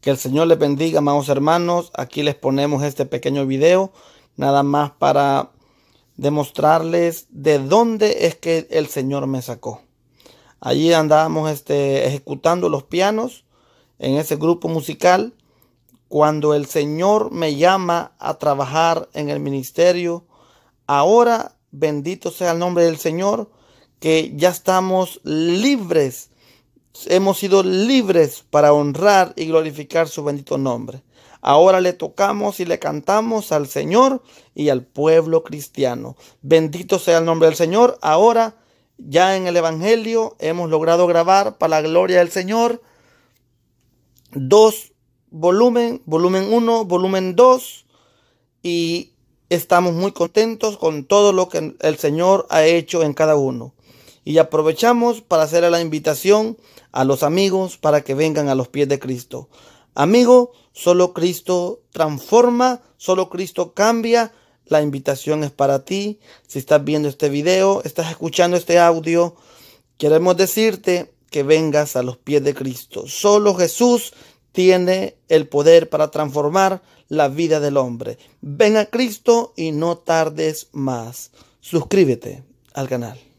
Que el Señor les bendiga, amados hermanos. Aquí les ponemos este pequeño video, nada más para demostrarles de dónde es que el Señor me sacó. Allí andábamos este, ejecutando los pianos en ese grupo musical. Cuando el Señor me llama a trabajar en el ministerio, ahora bendito sea el nombre del Señor, que ya estamos libres hemos sido libres para honrar y glorificar su bendito nombre. Ahora le tocamos y le cantamos al Señor y al pueblo cristiano. Bendito sea el nombre del Señor. Ahora ya en el Evangelio hemos logrado grabar para la gloria del Señor dos volumen, volumen 1, volumen 2 y estamos muy contentos con todo lo que el Señor ha hecho en cada uno. Y aprovechamos para hacer la invitación a los amigos para que vengan a los pies de Cristo. Amigo, solo Cristo transforma, solo Cristo cambia. La invitación es para ti. Si estás viendo este video, estás escuchando este audio, queremos decirte que vengas a los pies de Cristo. Solo Jesús tiene el poder para transformar la vida del hombre. Ven a Cristo y no tardes más. Suscríbete al canal.